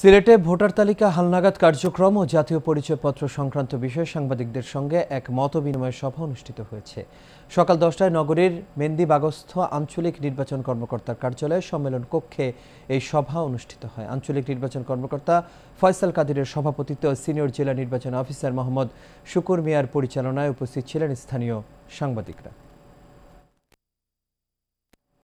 সিলেটে ভোটার তালিকা হালনাগাদ কার্যক্রম ও জাতীয় পরিচয়পত্র সংক্রান্ত বিষয়ে সাংবাদিকদের সঙ্গে এক মত বিনিময় সভা অনুষ্ঠিত হয়েছে সকাল দশটায় নগরীর মেন্দিবাগস্থ আঞ্চলিক নির্বাচন কর্মকর্তার কার্যালয়ে সম্মেলন কক্ষে এই সভা অনুষ্ঠিত হয় আঞ্চলিক নির্বাচন কর্মকর্তা ফয়সাল কাদিরের সভাপতিত্বে সিনিয়র জেলা নির্বাচন অফিসার মোহাম্মদ শুকুর মিয়ার পরিচালনায় উপস্থিত ছিলেন স্থানীয় সাংবাদিকরা